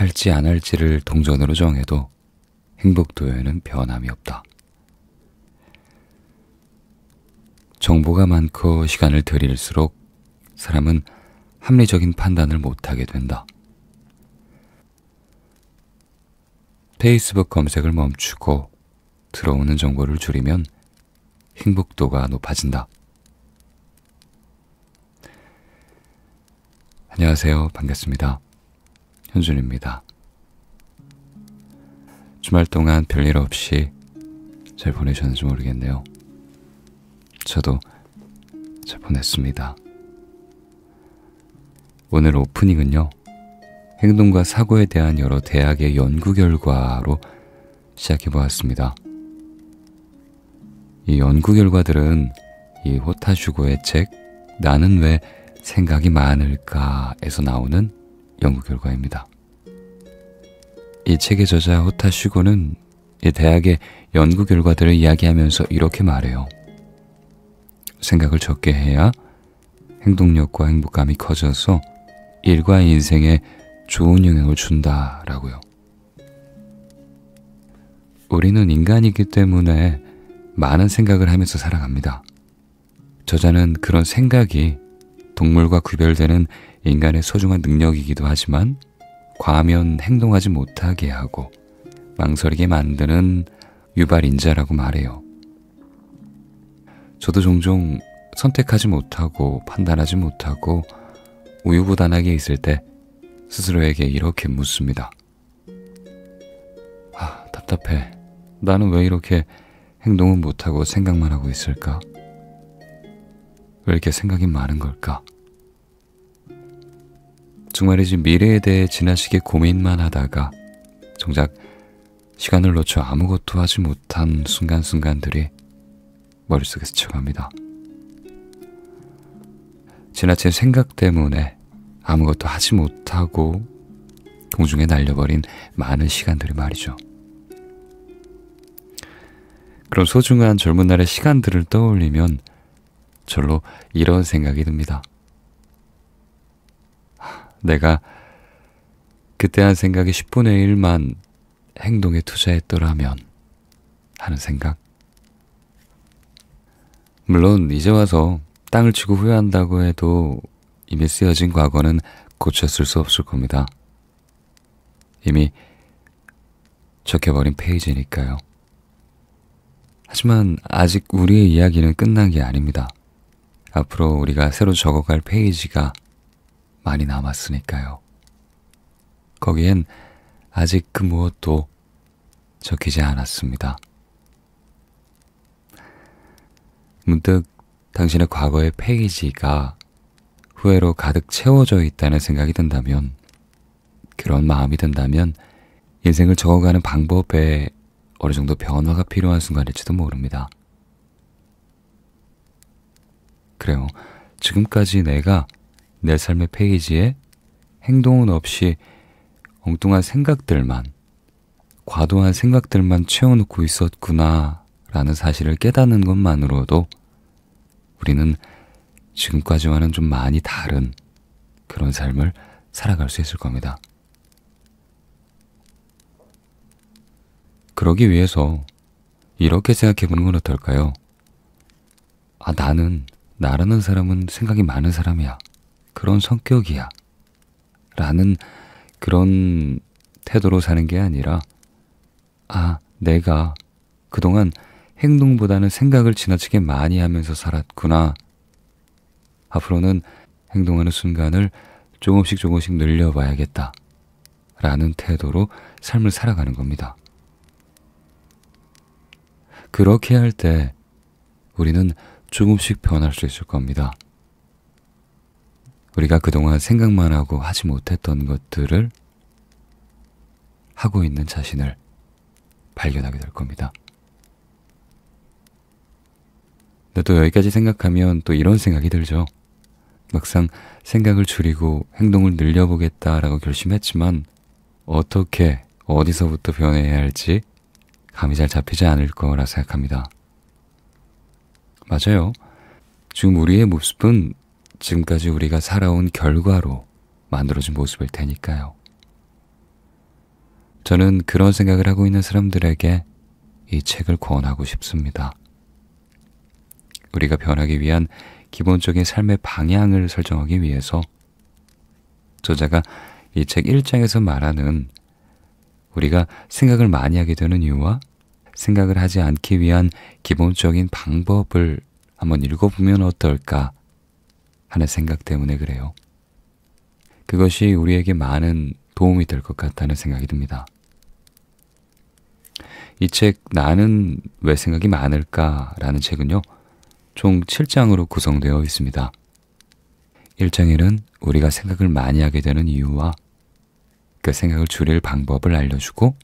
할지 안 할지를 동전으로 정해도 행복도에는 변함이 없다. 정보가 많고 시간을 들일수록 사람은 합리적인 판단을 못하게 된다. 페이스북 검색을 멈추고 들어오는 정보를 줄이면 행복도가 높아진다. 안녕하세요. 반갑습니다. 현준입니다. 주말 동안 별일 없이 잘 보내셨는지 모르겠네요. 저도 잘 보냈습니다. 오늘 오프닝은요, 행동과 사고에 대한 여러 대학의 연구 결과로 시작해 보았습니다. 이 연구 결과들은 이 호타슈고의 책 나는 왜 생각이 많을까에서 나오는 연구 결과입니다. 이 책의 저자 호타 슈고는 대학의 연구 결과들을 이야기하면서 이렇게 말해요. 생각을 적게 해야 행동력과 행복감이 커져서 일과 인생에 좋은 영향을 준다라고요. 우리는 인간이기 때문에 많은 생각을 하면서 살아갑니다. 저자는 그런 생각이 동물과 구별되는 인간의 소중한 능력이기도 하지만 과하면 행동하지 못하게 하고 망설이게 만드는 유발인자라고 말해요. 저도 종종 선택하지 못하고 판단하지 못하고 우유부단하게 있을 때 스스로에게 이렇게 묻습니다. 아, 답답해. 나는 왜 이렇게 행동은 못하고 생각만 하고 있을까? 왜 이렇게 생각이 많은 걸까? 정말이지 미래에 대해 지나치게 고민만 하다가 정작 시간을 놓쳐 아무것도 하지 못한 순간순간들이 머릿속에 스쳐갑니다. 지나친 생각 때문에 아무것도 하지 못하고 공중에 날려버린 많은 시간들이 말이죠. 그런 소중한 젊은 날의 시간들을 떠올리면 절로 이런 생각이 듭니다. 내가 그때 한생각이 10분의 1만 행동에 투자했더라면 하는 생각. 물론 이제 와서 땅을 치고 후회한다고 해도 이미 쓰여진 과거는 고쳤을 수 없을 겁니다. 이미 적혀버린 페이지니까요. 하지만 아직 우리의 이야기는 끝난 게 아닙니다. 앞으로 우리가 새로 적어갈 페이지가 많이 남았으니까요. 거기엔 아직 그 무엇도 적히지 않았습니다. 문득 당신의 과거의 페이지가 후회로 가득 채워져 있다는 생각이 든다면, 그런 마음이 든다면, 인생을 적어가는 방법에 어느 정도 변화가 필요한 순간일지도 모릅니다. 그래요. 지금까지 내가 내 삶의 페이지에 행동은 없이 엉뚱한 생각들만, 과도한 생각들만 채워놓고 있었구나 라는 사실을 깨닫는 것만으로도 우리는 지금까지와는 좀 많이 다른 그런 삶을 살아갈 수 있을 겁니다. 그러기 위해서 이렇게 생각해 보는 건 어떨까요? 아, 나는, 나라는 사람은 생각이 많은 사람이야. 그런 성격이야. 라는 그런 태도로 사는 게 아니라, 아, 내가 그동안 행동보다는 생각을 지나치게 많이 하면서 살았구나. 앞으로는 행동하는 순간을 조금씩 조금씩 늘려봐야겠다. 라는 태도로 삶을 살아가는 겁니다. 그렇게 할 때 우리는 조금씩 변할 수 있을 겁니다. 우리가 그동안 생각만 하고 하지 못했던 것들을 하고 있는 자신을 발견하게 될 겁니다. 근데 또 여기까지 생각하면 또 이런 생각이 들죠. 막상 생각을 줄이고 행동을 늘려보겠다라고 결심했지만 어떻게 어디서부터 변해야 할지 감이 잘 잡히지 않을 거라 생각합니다. 맞아요. 지금 우리의 모습은 지금까지 우리가 살아온 결과로 만들어진 모습일 테니까요. 저는 그런 생각을 하고 있는 사람들에게 이 책을 권하고 싶습니다. 우리가 변하기 위한 기본적인 삶의 방향을 설정하기 위해서 저자가 이 책 1장에서 말하는 우리가 생각을 많이 하게 되는 이유와 생각을 하지 않기 위한 기본적인 방법을 한번 읽어보면 어떨까 하는 생각 때문에 그래요. 그것이 우리에게 많은 도움이 될 것 같다는 생각이 듭니다. 이 책 나는 왜 생각이 많을까라는 책은요. 총 7장으로 구성되어 있습니다. 1장에는 우리가 생각을 많이 하게 되는 이유와 그 생각을 줄일 방법을 알려주고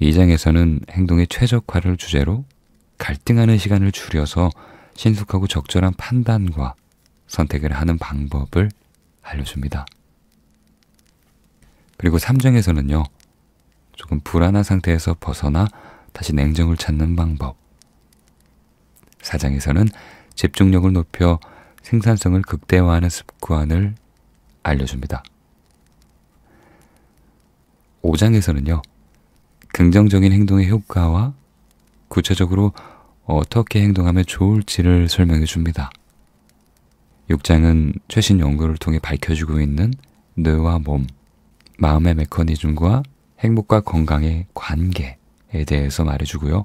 2장에서는 행동의 최적화를 주제로 갈등하는 시간을 줄여서 신속하고 적절한 판단과 선택을 하는 방법을 알려줍니다. 그리고 3장에서는요, 조금 불안한 상태에서 벗어나 다시 냉정을 찾는 방법. 4장에서는 집중력을 높여 생산성을 극대화하는 습관을 알려줍니다. 5장에서는요, 긍정적인 행동의 효과와 구체적으로 어떻게 행동하면 좋을지를 설명해 줍니다. 육장은 최신 연구를 통해 밝혀주고 있는 뇌와 몸, 마음의 메커니즘과 행복과 건강의 관계에 대해서 말해주고요.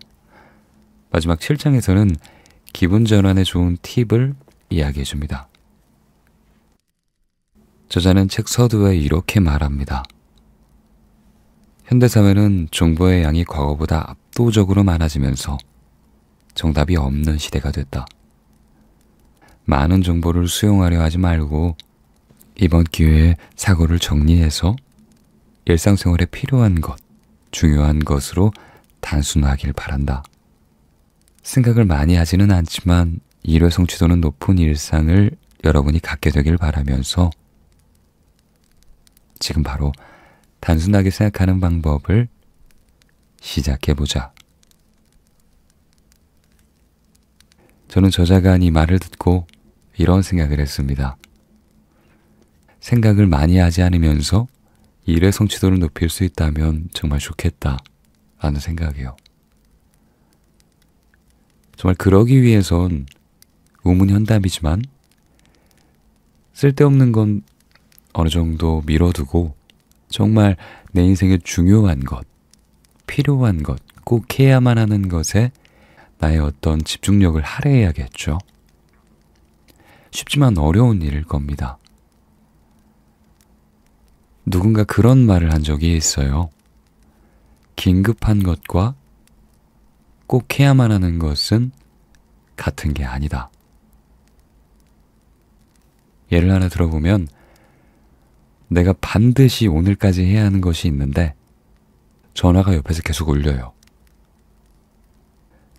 마지막 7장에서는 기분 전환에 좋은 팁을 이야기해 줍니다. 저자는 책 서두에 이렇게 말합니다. 현대사회는 정보의 양이 과거보다 압도적으로 많아지면서 정답이 없는 시대가 됐다. 많은 정보를 수용하려 하지 말고 이번 기회에 사고를 정리해서 일상생활에 필요한 것, 중요한 것으로 단순화하길 바란다. 생각을 많이 하지는 않지만 일회 성취도는 높은 일상을 여러분이 갖게 되길 바라면서 지금 바로 단순하게 생각하는 방법을 시작해보자. 저는 저자가 이 말을 듣고 이런 생각을 했습니다. 생각을 많이 하지 않으면서 일의 성취도를 높일 수 있다면 정말 좋겠다 라는 생각이요. 정말 그러기 위해선 우문현답이지만 쓸데없는 건 어느 정도 밀어두고 정말 내 인생에 중요한 것, 필요한 것, 꼭 해야만 하는 것에 나의 어떤 집중력을 할애해야겠죠. 쉽지만 어려운 일일 겁니다. 누군가 그런 말을 한 적이 있어요. 긴급한 것과 꼭 해야만 하는 것은 같은 게 아니다. 예를 하나 들어보면 내가 반드시 오늘까지 해야 하는 것이 있는데 전화가 옆에서 계속 울려요.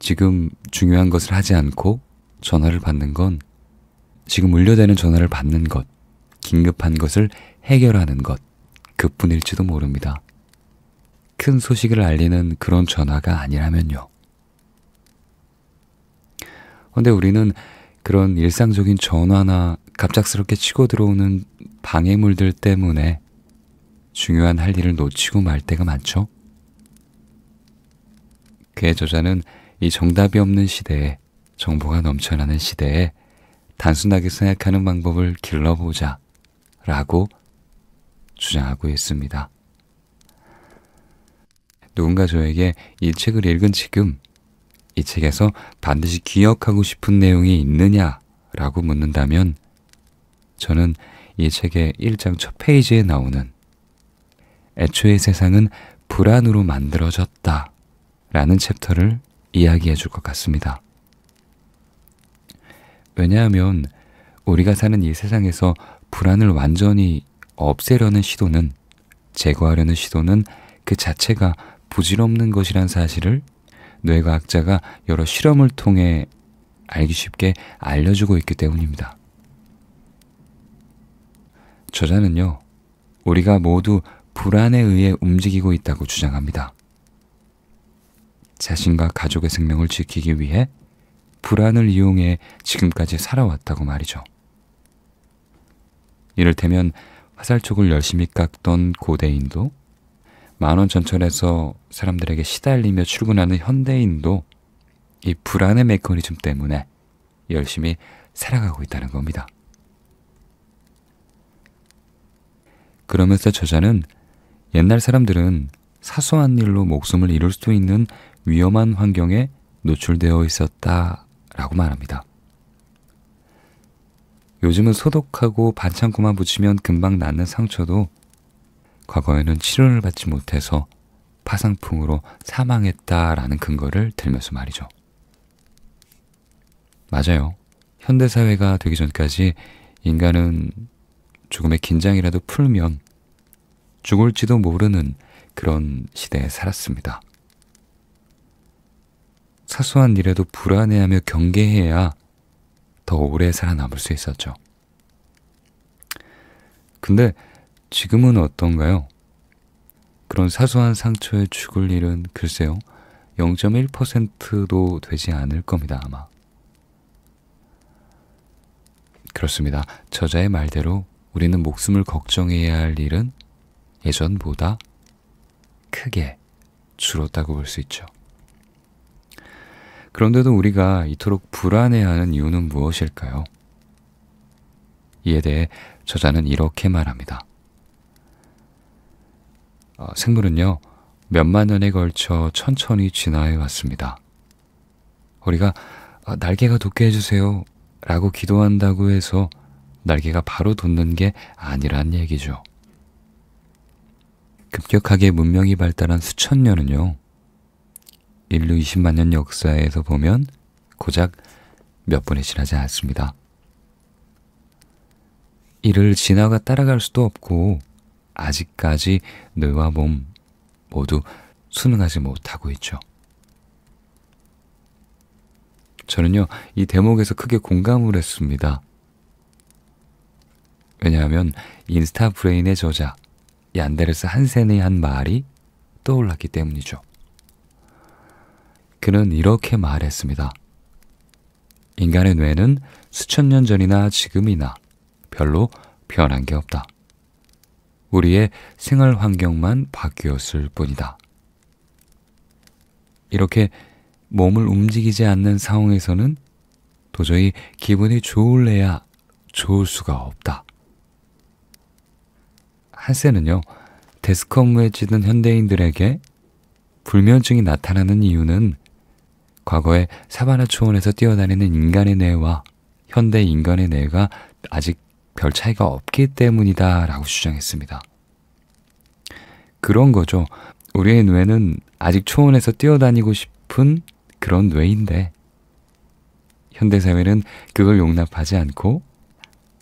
지금 중요한 것을 하지 않고 전화를 받는 건 지금 울려대는 전화를 받는 것, 긴급한 것을 해결하는 것, 그뿐일지도 모릅니다. 큰 소식을 알리는 그런 전화가 아니라면요. 근데 우리는 그런 일상적인 전화나 갑작스럽게 치고 들어오는 방해물들 때문에 중요한 할 일을 놓치고 말 때가 많죠. 그의 저자는 이 정답이 없는 시대에 정보가 넘쳐나는 시대에 단순하게 생각하는 방법을 길러보자 라고 주장하고 있습니다. 누군가 저에게 이 책을 읽은 지금 이 책에서 반드시 기억하고 싶은 내용이 있느냐 라고 묻는다면 저는 이 책의 1장 첫 페이지에 나오는 애초의 세상은 불안으로 만들어졌다 라는 챕터를 이야기해 줄 것 같습니다. 왜냐하면 우리가 사는 이 세상에서 불안을 완전히 없애려는 시도는 제거하려는 시도는 그 자체가 부질없는 것이란 사실을 뇌과학자가 여러 실험을 통해 알기 쉽게 알려주고 있기 때문입니다. 저자는요, 우리가 모두 불안에 의해 움직이고 있다고 주장합니다. 자신과 가족의 생명을 지키기 위해 불안을 이용해 지금까지 살아왔다고 말이죠. 이를테면 화살촉을 열심히 깎던 고대인도 만원 전철에서 사람들에게 시달리며 출근하는 현대인도 이 불안의 메커니즘 때문에 열심히 살아가고 있다는 겁니다. 그러면서 저자는 옛날 사람들은 사소한 일로 목숨을 잃을 수도 있는 위험한 환경에 노출되어 있었다 라고 말합니다. 요즘은 소독하고 반창고만 붙이면 금방 낫는 상처도 과거에는 치료를 받지 못해서 파상풍으로 사망했다라는 근거를 들면서 말이죠. 맞아요. 현대사회가 되기 전까지 인간은 조금의 긴장이라도 풀면 죽을지도 모르는 그런 시대에 살았습니다. 사소한 일에도 불안해하며 경계해야 더 오래 살아남을 수 있었죠. 근데 지금은 어떤가요? 그런 사소한 상처에 죽을 일은 글쎄요, 0.1%도 되지 않을 겁니다, 아마. 그렇습니다. 저자의 말대로 우리는 목숨을 걱정해야 할 일은 예전보다 크게 줄었다고 볼 수 있죠. 그런데도 우리가 이토록 불안해하는 이유는 무엇일까요? 이에 대해 저자는 이렇게 말합니다. 어, 생물은요, 몇 만 년에 걸쳐 천천히 진화해 왔습니다. 우리가 어, 날개가 돋게 해주세요 라고 기도한다고 해서 날개가 바로 돋는 게 아니란 얘기죠. 급격하게 문명이 발달한 수천 년은요, 인류 20만 년 역사에서 보면 고작 몇 분에 지나지 않습니다. 이를 진화가 따라갈 수도 없고 아직까지 뇌와 몸 모두 순응하지 못하고 있죠. 저는요, 이 대목에서 크게 공감을 했습니다. 왜냐하면 인스타 브레인의 저자 얀데르스 한센의 한 말이 떠올랐기 때문이죠. 그는 이렇게 말했습니다. 인간의 뇌는 수천 년 전이나 지금이나 별로 변한 게 없다. 우리의 생활 환경만 바뀌었을 뿐이다. 이렇게 몸을 움직이지 않는 상황에서는 도저히 기분이 좋을래야 좋을 수가 없다. 한세는요, 데스크 업무에 찌든 현대인들에게 불면증이 나타나는 이유는 과거에 사바나 초원에서 뛰어다니는 인간의 뇌와 현대 인간의 뇌가 아직 별 차이가 없기 때문이다 라고 주장했습니다. 그런 거죠. 우리의 뇌는 아직 초원에서 뛰어다니고 싶은 그런 뇌인데, 현대사회는 그걸 용납하지 않고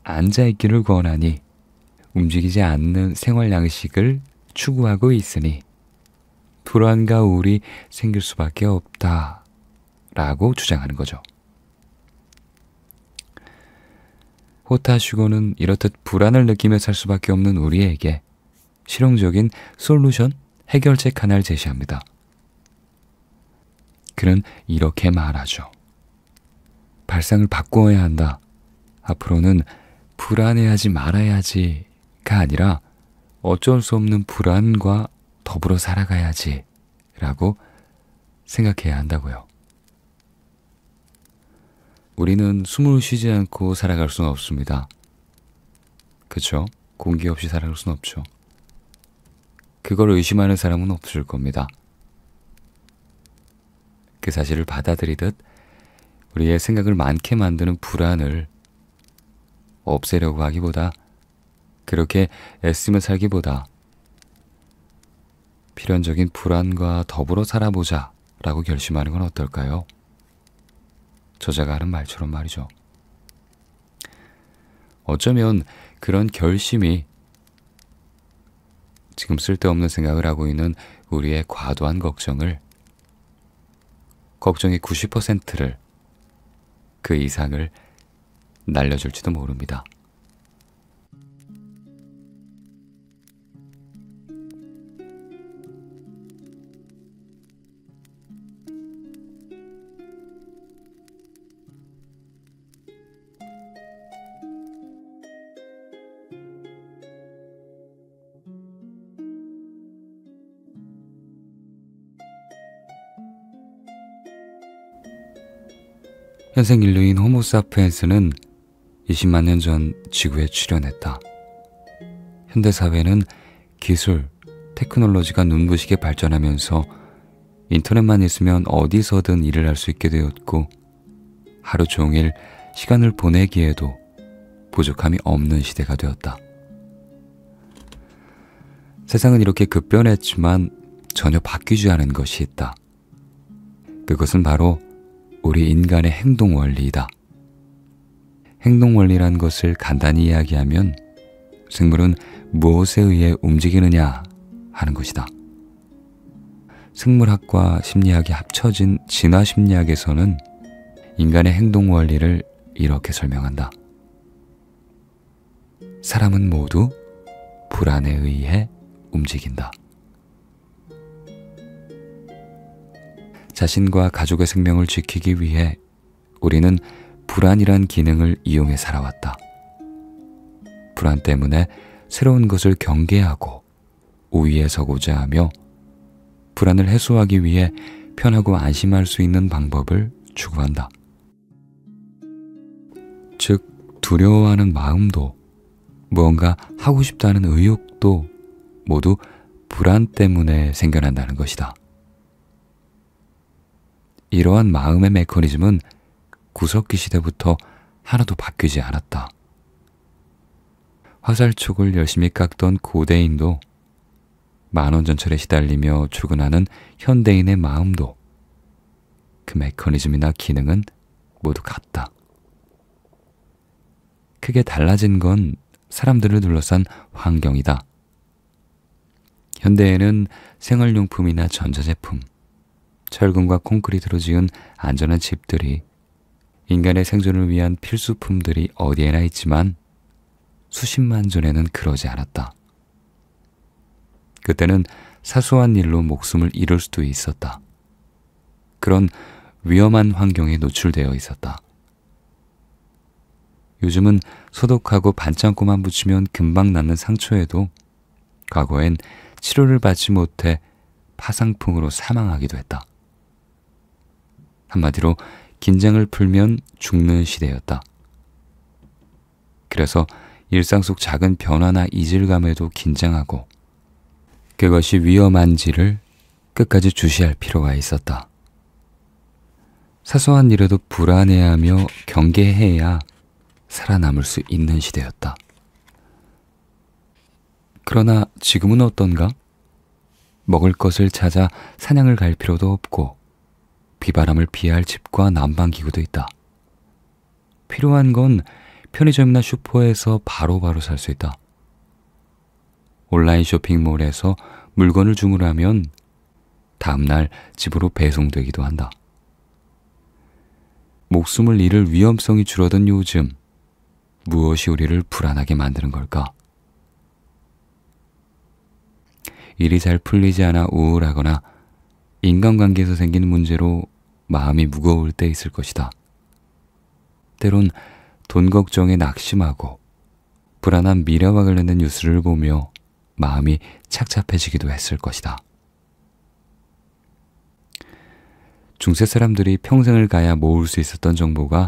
앉아있기를 권하니 움직이지 않는 생활 양식을 추구하고 있으니 불안과 우울이 생길 수밖에 없다 라고 주장하는 거죠. 호타슈고는 이렇듯 불안을 느끼며 살 수밖에 없는 우리에게 실용적인 솔루션, 해결책 하나를 제시합니다. 그는 이렇게 말하죠. 발상을 바꾸야 한다. 앞으로는 불안해하지 말아야지가 아니라 어쩔 수 없는 불안과 더불어 살아가야지 라고 생각해야 한다고요. 우리는 숨을 쉬지 않고 살아갈 수는 없습니다. 그쵸? 공기 없이 살아갈 수는 없죠. 그걸 의심하는 사람은 없을 겁니다. 그 사실을 받아들이듯 우리의 생각을 많게 만드는 불안을 없애려고 하기보다 그렇게 애쓰며 살기보다 필연적인 불안과 더불어 살아보자 라고 결심하는 건 어떨까요? 저자가 하는 말처럼 말이죠. 어쩌면 그런 결심이 지금 쓸데없는 생각을 하고 있는 우리의 과도한 걱정을 걱정의 90%를 그 이상을 날려줄지도 모릅니다. 현생 인류인 호모사프엔스는 20만 년 전 지구에 출현했다. 현대사회는 기술, 테크놀로지가 눈부시게 발전하면서 인터넷만 있으면 어디서든 일을 할 수 있게 되었고 하루 종일 시간을 보내기에도 부족함이 없는 시대가 되었다. 세상은 이렇게 급변했지만 전혀 바뀌지 않은 것이 있다. 그것은 바로 우리 인간의 행동 원리이다. 행동 원리란 것을 간단히 이야기하면 생물은 무엇에 의해 움직이느냐 하는 것이다. 생물학과 심리학이 합쳐진 진화심리학에서는 인간의 행동 원리를 이렇게 설명한다. 사람은 모두 불안에 의해 움직인다. 자신과 가족의 생명을 지키기 위해 우리는 불안이란 기능을 이용해 살아왔다. 불안 때문에 새로운 것을 경계하고 우위에 서고자 하며 불안을 해소하기 위해 편하고 안심할 수 있는 방법을 추구한다. 즉, 두려워하는 마음도 무언가 하고 싶다는 의욕도 모두 불안 때문에 생겨난다는 것이다. 이러한 마음의 메커니즘은 구석기 시대부터 하나도 바뀌지 않았다. 화살촉을 열심히 깎던 고대인도 만원 전철에 시달리며 출근하는 현대인의 마음도 그 메커니즘이나 기능은 모두 같다. 크게 달라진 건 사람들을 둘러싼 환경이다. 현대에는 생활용품이나 전자제품, 철근과 콘크리트로 지은 안전한 집들이 인간의 생존을 위한 필수품들이 어디에나 있지만 수십만 전에는 그러지 않았다. 그때는 사소한 일로 목숨을 잃을 수도 있었다. 그런 위험한 환경에 노출되어 있었다. 요즘은 소독하고 반창고만 붙이면 금방 낫는 상처에도 과거엔 치료를 받지 못해 파상풍으로 사망하기도 했다. 한마디로 긴장을 풀면 죽는 시대였다. 그래서 일상 속 작은 변화나 이질감에도 긴장하고 그것이 위험한지를 끝까지 주시할 필요가 있었다. 사소한 일에도 불안해하며 경계해야 살아남을 수 있는 시대였다. 그러나 지금은 어떤가? 먹을 것을 찾아 사냥을 갈 필요도 없고 비바람을 피할 집과 난방기구도 있다. 필요한 건 편의점이나 슈퍼에서 바로바로 살 수 있다. 온라인 쇼핑몰에서 물건을 주문하면 다음날 집으로 배송되기도 한다. 목숨을 잃을 위험성이 줄어든 요즘, 무엇이 우리를 불안하게 만드는 걸까? 일이 잘 풀리지 않아 우울하거나 인간관계에서 생기는 문제로 마음이 무거울 때 있을 것이다. 때론 돈 걱정에 낙심하고 불안한 미래와 관련된 뉴스를 보며 마음이 착잡해지기도 했을 것이다. 중세 사람들이 평생을 가야 모을 수 있었던 정보가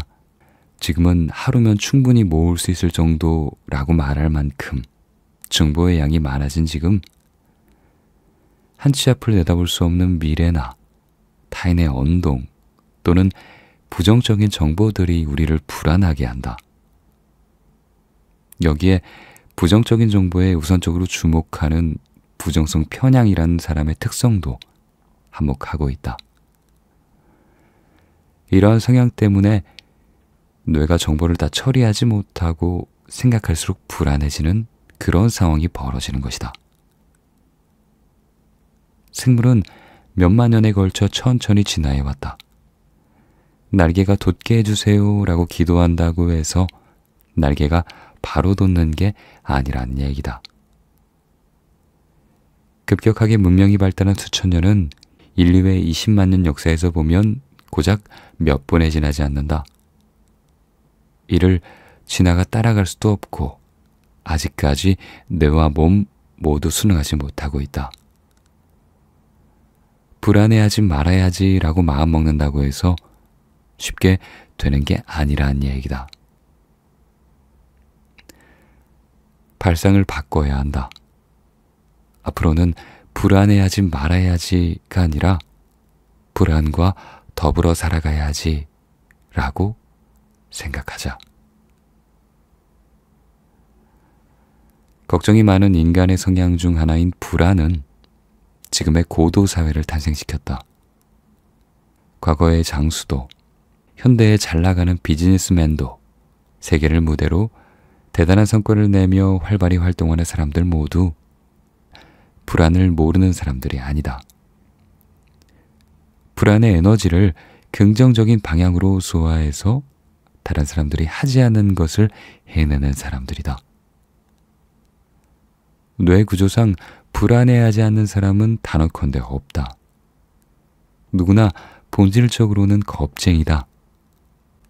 지금은 하루면 충분히 모을 수 있을 정도라고 말할 만큼 정보의 양이 많아진 지금 한치 앞을 내다볼 수 없는 미래나 타인의 언동 또는 부정적인 정보들이 우리를 불안하게 한다. 여기에 부정적인 정보에 우선적으로 주목하는 부정성 편향이라는 사람의 특성도 한몫하고 있다. 이러한 성향 때문에 뇌가 정보를 다 처리하지 못하고 생각할수록 불안해지는 그런 상황이 벌어지는 것이다. 생물은 몇만 년에 걸쳐 천천히 진화해왔다. 날개가 돋게 해주세요 라고 기도한다고 해서 날개가 바로 돋는 게 아니란 얘기다. 급격하게 문명이 발달한 수천 년은 인류의 20만 년 역사에서 보면 고작 몇 분에 지나지 않는다. 이를 진화가 따라갈 수도 없고 아직까지 뇌와 몸 모두 순응하지 못하고 있다. 불안해하지 말아야지라고 마음먹는다고 해서 쉽게 되는 게 아니란 얘기다. 발상을 바꿔야 한다. 앞으로는 불안해하지 말아야지가 아니라 불안과 더불어 살아가야지 라고 생각하자. 걱정이 많은 인간의 성향 중 하나인 불안은 지금의 고도 사회를 탄생시켰다. 과거의 장수도, 현대의 잘 나가는 비즈니스맨도 세계를 무대로 대단한 성과를 내며 활발히 활동하는 사람들 모두 불안을 모르는 사람들이 아니다. 불안의 에너지를 긍정적인 방향으로 소화해서 다른 사람들이 하지 않은 것을 해내는 사람들이다. 뇌 구조상 불안해하지 않는 사람은 단언컨대 없다. 누구나 본질적으로는 겁쟁이다.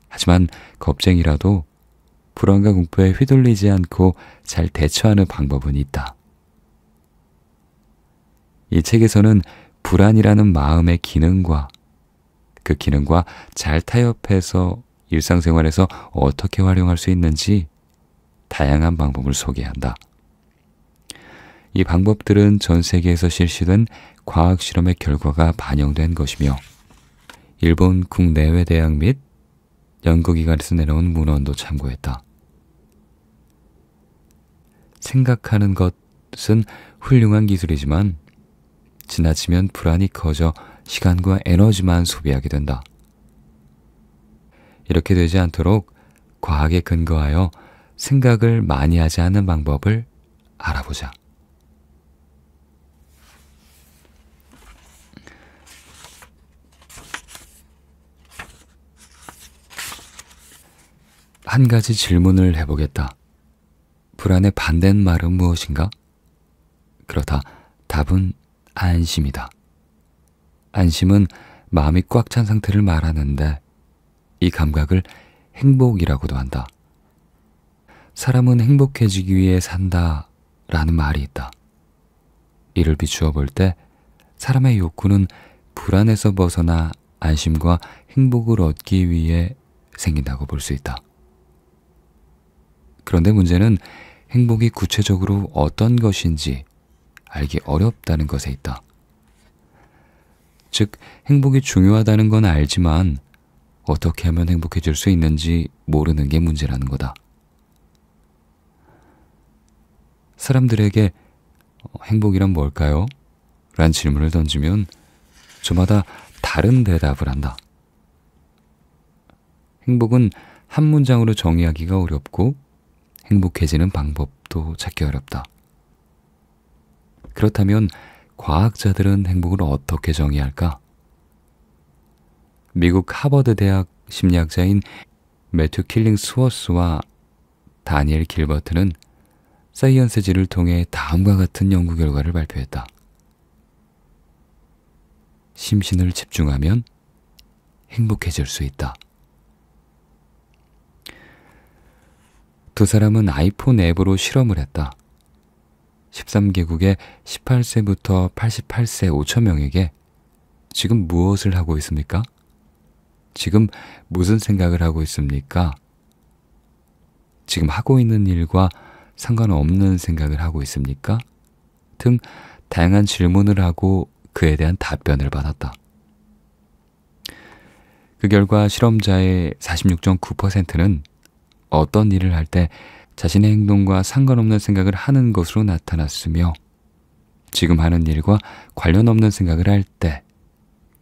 하지만 겁쟁이라도 불안과 공포에 휘둘리지 않고 잘 대처하는 방법은 있다. 이 책에서는 불안이라는 마음의 기능과 그 기능과 잘 타협해서 일상생활에서 어떻게 활용할 수 있는지 다양한 방법을 소개한다. 이 방법들은 전 세계에서 실시된 과학 실험의 결과가 반영된 것이며 일본 국내외 대학 및 연구기관에서 내놓은 문헌도 참고했다. 생각하는 것은 훌륭한 기술이지만 지나치면 불안이 커져 시간과 에너지만 소비하게 된다. 이렇게 되지 않도록 과학에 근거하여 생각을 많이 하지 않는 방법을 알아보자. 한 가지 질문을 해보겠다. 불안의 반대말은 무엇인가? 그렇다. 답은 안심이다. 안심은 마음이 꽉 찬 상태를 말하는데 이 감각을 행복이라고도 한다. 사람은 행복해지기 위해 산다 라는 말이 있다. 이를 비추어 볼 때 사람의 욕구는 불안에서 벗어나 안심과 행복을 얻기 위해 생긴다고 볼 수 있다. 그런데 문제는 행복이 구체적으로 어떤 것인지 알기 어렵다는 것에 있다. 즉, 행복이 중요하다는 건 알지만 어떻게 하면 행복해질 수 있는지 모르는 게 문제라는 거다. 사람들에게 어, 행복이란 뭘까요? 란 질문을 던지면 저마다 다른 대답을 한다. 행복은 한 문장으로 정의하기가 어렵고 행복해지는 방법도 찾기 어렵다. 그렇다면 과학자들은 행복을 어떻게 정의할까? 미국 하버드 대학 심리학자인 매튜 킬링 스워스와 다니엘 길버트는 사이언스지를 통해 다음과 같은 연구 결과를 발표했다. 심신을 집중하면 행복해질 수 있다. 두 사람은 아이폰 앱으로 실험을 했다. 13개국의 18세부터 88세 5천 명에게 지금 무엇을 하고 있습니까? 지금 무슨 생각을 하고 있습니까? 지금 하고 있는 일과 상관없는 생각을 하고 있습니까? 등 다양한 질문을 하고 그에 대한 답변을 받았다. 그 결과 실험자의 46.9%는 어떤 일을 할 때 자신의 행동과 상관없는 생각을 하는 것으로 나타났으며 지금 하는 일과 관련 없는 생각을 할 때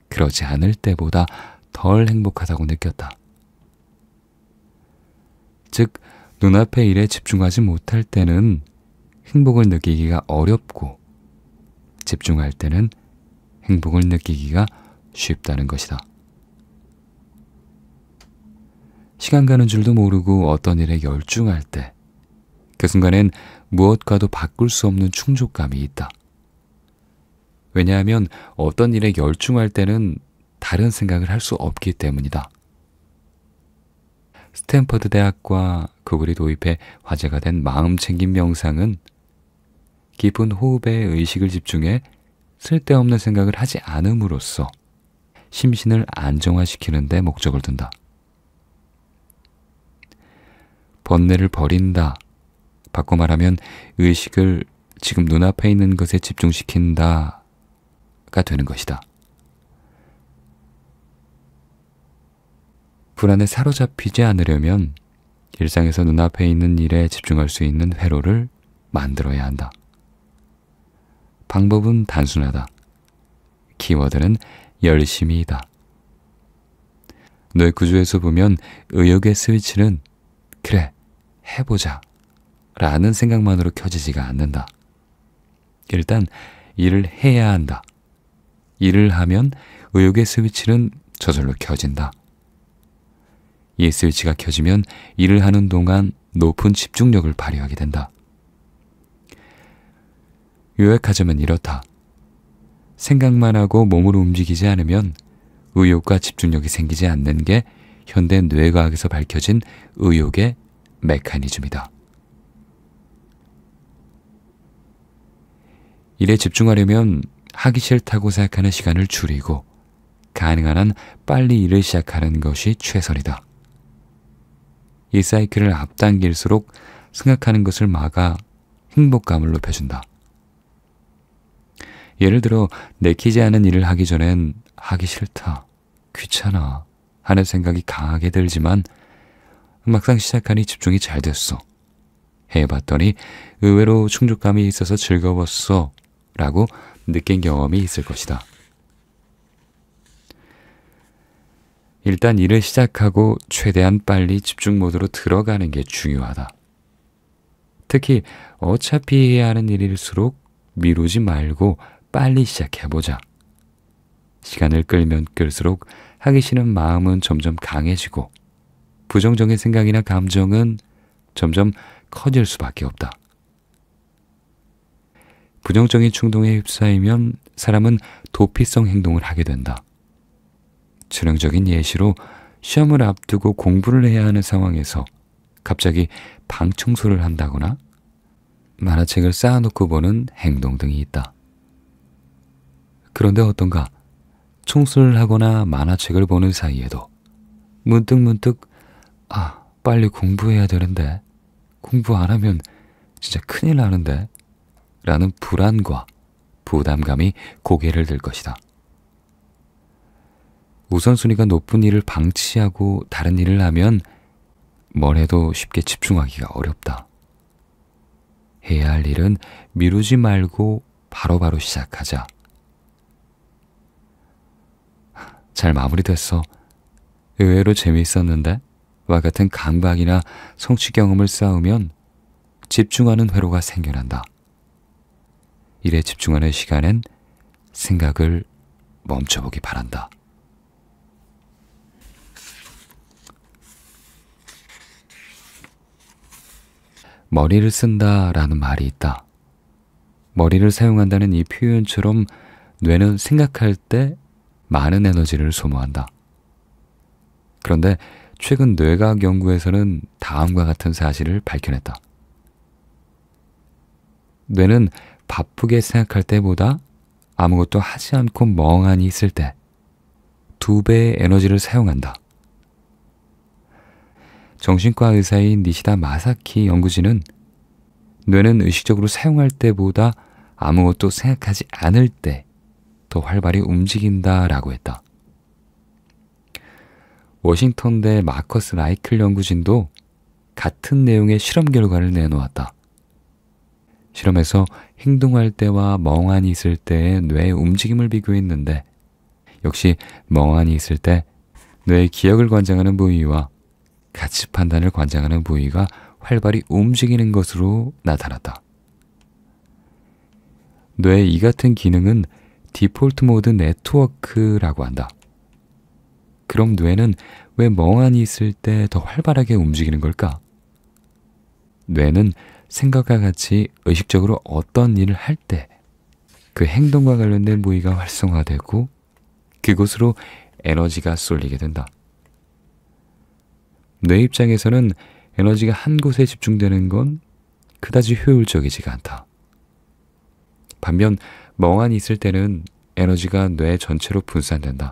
그러지 않을 때보다 덜 행복하다고 느꼈다. 즉, 눈앞의 일에 집중하지 못할 때는 행복을 느끼기가 어렵고 집중할 때는 행복을 느끼기가 쉽다는 것이다. 시간 가는 줄도 모르고 어떤 일에 열중할 때, 그 순간엔 무엇과도 바꿀 수 없는 충족감이 있다. 왜냐하면 어떤 일에 열중할 때는 다른 생각을 할 수 없기 때문이다. 스탠퍼드 대학과 구글이 도입해 화제가 된 마음 챙김 명상은 깊은 호흡에 의식을 집중해 쓸데없는 생각을 하지 않음으로써 심신을 안정화시키는 데 목적을 둔다. 번뇌를 버린다. 바꿔 말하면 의식을 지금 눈앞에 있는 것에 집중시킨다가 되는 것이다. 불안에 사로잡히지 않으려면 일상에서 눈앞에 있는 일에 집중할 수 있는 회로를 만들어야 한다. 방법은 단순하다. 키워드는 열심히이다. 뇌 구조에서 보면 의욕의 스위치는 그래, 해보자 라는 생각만으로 켜지지가 않는다. 일단 일을 해야 한다. 일을 하면 의욕의 스위치는 저절로 켜진다. 이 스위치가 켜지면 일을 하는 동안 높은 집중력을 발휘하게 된다. 요약하자면 이렇다. 생각만 하고 몸으로 움직이지 않으면 의욕과 집중력이 생기지 않는 게 현대 뇌과학에서 밝혀진 의욕의 메커니즘이다. 일에 집중하려면 하기 싫다고 생각하는 시간을 줄이고 가능한 한 빨리 일을 시작하는 것이 최선이다. 이 사이클을 앞당길수록 생각하는 것을 막아 행복감을 높여준다. 예를 들어 내키지 않은 일을 하기 전엔 하기 싫다, 귀찮아 하는 생각이 강하게 들지만 막상 시작하니 집중이 잘 됐어. 해봤더니 의외로 충족감이 있어서 즐거웠어. 라고 느낀 경험이 있을 것이다. 일단 일을 시작하고 최대한 빨리 집중 모드로 들어가는 게 중요하다. 특히 어차피 해야 하는 일일수록 미루지 말고 빨리 시작해보자. 시간을 끌면 끌수록 하기 싫은 마음은 점점 강해지고 부정적인 생각이나 감정은 점점 커질 수밖에 없다. 부정적인 충동에 휩싸이면 사람은 도피성 행동을 하게 된다. 전형적인 예시로 시험을 앞두고 공부를 해야 하는 상황에서 갑자기 방 청소를 한다거나 만화책을 쌓아놓고 보는 행동 등이 있다. 그런데 어떤가 청소를 하거나 만화책을 보는 사이에도 문득문득 문득 아, 빨리 공부해야 되는데, 공부 안 하면 진짜 큰일 나는데, 라는 불안과 부담감이 고개를 들 것이다. 우선순위가 높은 일을 방치하고 다른 일을 하면 뭘 해도 쉽게 집중하기가 어렵다. 해야 할 일은 미루지 말고 바로바로 바로 시작하자. 잘 마무리됐어. 의외로 재미있었는데? 와 같은 강박이나 성취 경험을 쌓으면 집중하는 회로가 생겨난다. 일에 집중하는 시간엔 생각을 멈춰보기 바란다. 머리를 쓴다 라는 말이 있다. 머리를 사용한다는 이 표현처럼 뇌는 생각할 때 많은 에너지를 소모한다. 그런데 최근 뇌과학 연구에서는 다음과 같은 사실을 밝혀냈다. 뇌는 바쁘게 생각할 때보다 아무것도 하지 않고 멍하니 있을 때 두 배의 에너지를 사용한다. 정신과 의사인 니시다 마사키 연구진은 뇌는 의식적으로 사용할 때보다 아무것도 생각하지 않을 때 더 활발히 움직인다라고 했다. 워싱턴대 마커스 라이클 연구진도 같은 내용의 실험 결과를 내놓았다. 실험에서 행동할 때와 멍하니 있을 때의 뇌의 움직임을 비교했는데 역시 멍하니 있을 때 뇌의 기억을 관장하는 부위와 가치 판단을 관장하는 부위가 활발히 움직이는 것으로 나타났다. 뇌의 이 같은 기능은 디폴트 모드 네트워크라고 한다. 그럼 뇌는 왜 멍하니 있을 때 더 활발하게 움직이는 걸까? 뇌는 생각과 같이 의식적으로 어떤 일을 할 때 그 행동과 관련된 부위가 활성화되고 그곳으로 에너지가 쏠리게 된다. 뇌 입장에서는 에너지가 한 곳에 집중되는 건 그다지 효율적이지가 않다. 반면 멍하니 있을 때는 에너지가 뇌 전체로 분산된다.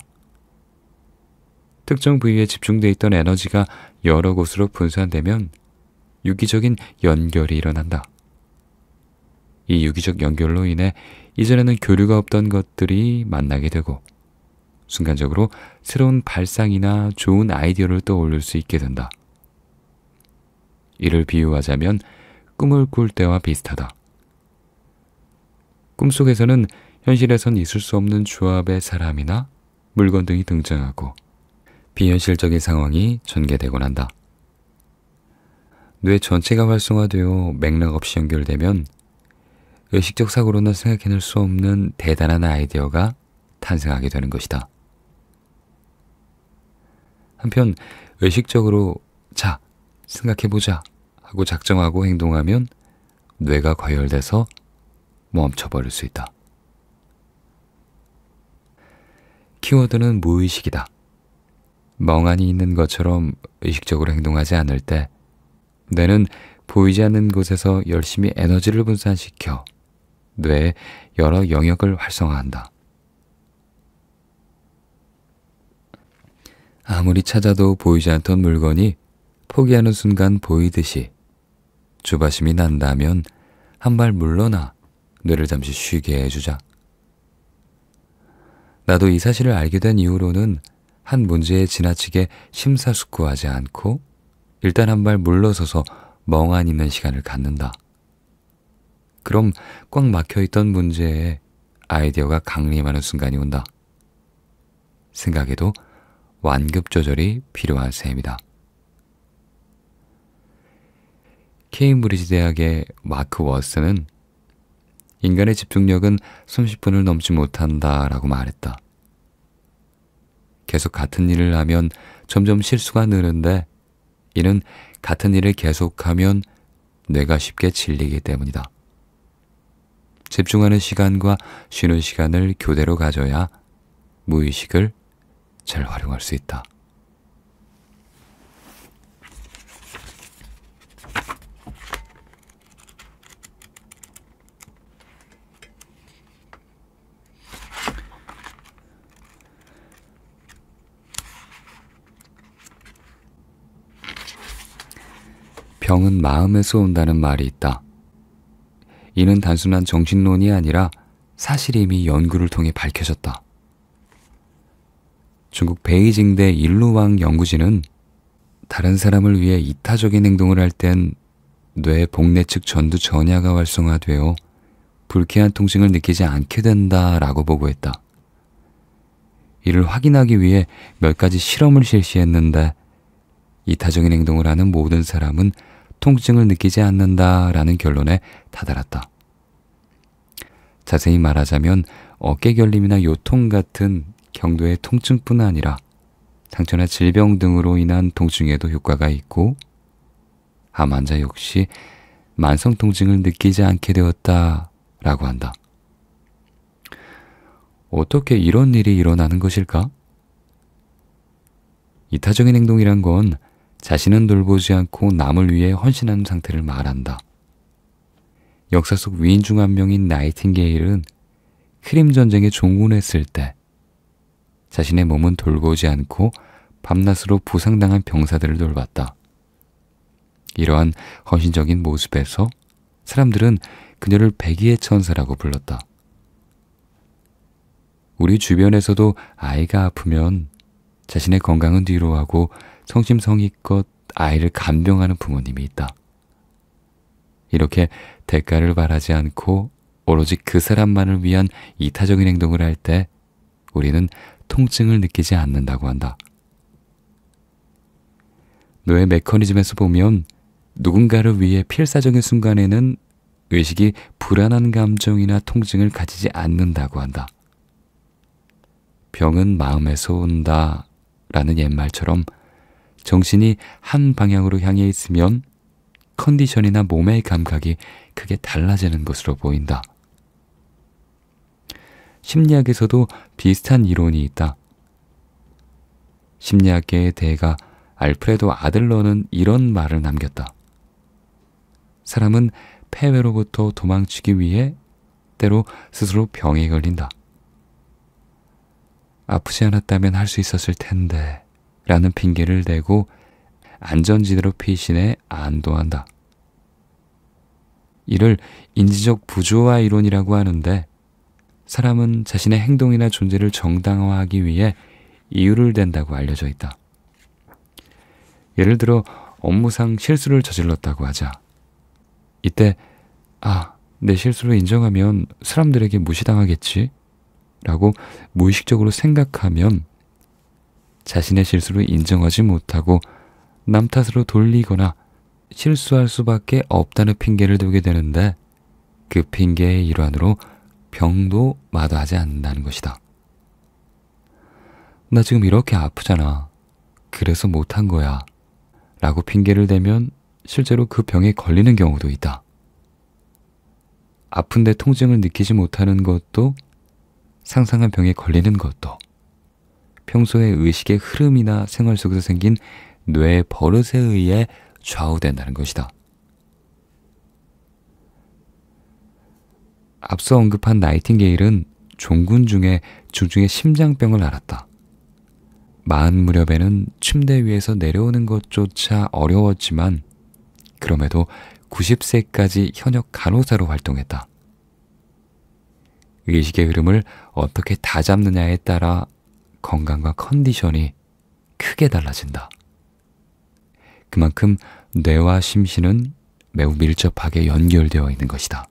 특정 부위에 집중돼 있던 에너지가 여러 곳으로 분산되면 유기적인 연결이 일어난다. 이 유기적 연결로 인해 이전에는 교류가 없던 것들이 만나게 되고 순간적으로 새로운 발상이나 좋은 아이디어를 떠올릴 수 있게 된다. 이를 비유하자면 꿈을 꿀 때와 비슷하다. 꿈속에서는 현실에선 있을 수 없는 조합의 사람이나 물건 등이 등장하고 비현실적인 상황이 전개되곤 한다. 뇌 전체가 활성화되어 맥락 없이 연결되면 의식적 사고로는 생각해낼 수 없는 대단한 아이디어가 탄생하게 되는 것이다. 한편 의식적으로 자, 생각해보자 하고 작정하고 행동하면 뇌가 과열돼서 멈춰버릴 수 있다. 키워드는 무의식이다. 멍하니 있는 것처럼 의식적으로 행동하지 않을 때 뇌는 보이지 않는 곳에서 열심히 에너지를 분산시켜 뇌의 여러 영역을 활성화한다. 아무리 찾아도 보이지 않던 물건이 포기하는 순간 보이듯이 주바심이 난다면 한 발 물러나 뇌를 잠시 쉬게 해주자. 나도 이 사실을 알게 된 이후로는 한 문제에 지나치게 심사숙고하지 않고 일단 한 발 물러서서 멍하 있는 시간을 갖는다. 그럼 꽉 막혀있던 문제에 아이디어가 강림하는 순간이 온다. 생각에도 완급 조절이 필요한 셈이다. 케임브리지 대학의 마크 워스는 인간의 집중력은 30분을 넘지 못한다 라고 말했다. 계속 같은 일을 하면 점점 실수가 느는데 이는 같은 일을 계속하면 뇌가 쉽게 질리기 때문이다. 집중하는 시간과 쉬는 시간을 교대로 가져야 무의식을 잘 활용할 수 있다. 병은 마음에서 온다는 말이 있다. 이는 단순한 정신론이 아니라 사실이 이미 연구를 통해 밝혀졌다. 중국 베이징대 일루왕 연구진은 다른 사람을 위해 이타적인 행동을 할 땐 뇌 복내 측 전두 전야가 활성화되어 불쾌한 통증을 느끼지 않게 된다라고 보고했다. 이를 확인하기 위해 몇 가지 실험을 실시했는데 이타적인 행동을 하는 모든 사람은 통증을 느끼지 않는다라는 결론에 다다랐다. 자세히 말하자면 어깨결림이나 요통 같은 경도의 통증뿐 아니라 상처나 질병 등으로 인한 통증에도 효과가 있고 암 환자 역시 만성 통증을 느끼지 않게 되었다라고 한다. 어떻게 이런 일이 일어나는 것일까? 이타적인 행동이란 건 자신은 돌보지 않고 남을 위해 헌신하는 상태를 말한다. 역사 속 위인 중 한 명인 나이팅게일은 크림 전쟁에 종군했을 때 자신의 몸은 돌보지 않고 밤낮으로 부상당한 병사들을 돌봤다. 이러한 헌신적인 모습에서 사람들은 그녀를 백의의 천사라고 불렀다. 우리 주변에서도 아이가 아프면 자신의 건강은 뒤로 하고 성심성의껏 아이를 간병하는 부모님이 있다. 이렇게 대가를 바라지 않고 오로지 그 사람만을 위한 이타적인 행동을 할 때 우리는 통증을 느끼지 않는다고 한다. 뇌의 메커니즘에서 보면 누군가를 위해 필사적인 순간에는 의식이 불안한 감정이나 통증을 가지지 않는다고 한다. 병은 마음에서 온다 라는 옛말처럼 정신이 한 방향으로 향해 있으면 컨디션이나 몸의 감각이 크게 달라지는 것으로 보인다. 심리학에서도 비슷한 이론이 있다. 심리학계의 대가 알프레도 아들러는 이런 말을 남겼다. 사람은 폐회로부터 도망치기 위해 때로 스스로 병에 걸린다. 아프지 않았다면 할 수 있었을 텐데. 라는 핑계를 대고 안전지대로 피신해 안도한다. 이를 인지적 부조화 이론이라고 하는데 사람은 자신의 행동이나 존재를 정당화하기 위해 이유를 댄다고 알려져 있다. 예를 들어 업무상 실수를 저질렀다고 하자. 이때 아, 내 실수를 인정하면 사람들에게 무시당하겠지? 라고 무의식적으로 생각하면 자신의 실수를 인정하지 못하고 남 탓으로 돌리거나 실수할 수밖에 없다는 핑계를 두게 되는데 그 핑계의 일환으로 병도 마다하지 않는다는 것이다. 나 지금 이렇게 아프잖아. 그래서 못한 거야. 라고 핑계를 대면 실제로 그 병에 걸리는 경우도 있다. 아픈데 통증을 느끼지 못하는 것도 상상한 병에 걸리는 것도 평소의 의식의 흐름이나 생활 속에서 생긴 뇌 버릇에 의해 좌우된다는 것이다. 앞서 언급한 나이팅게일은 종군 중에 중중의 심장병을 앓았다. 마흔 무렵에는 침대 위에서 내려오는 것조차 어려웠지만 그럼에도 90세까지 현역 간호사로 활동했다. 의식의 흐름을 어떻게 다잡느냐에 따라 건강과 컨디션이 크게 달라진다. 그만큼 뇌와 심신은 매우 밀접하게 연결되어 있는 것이다.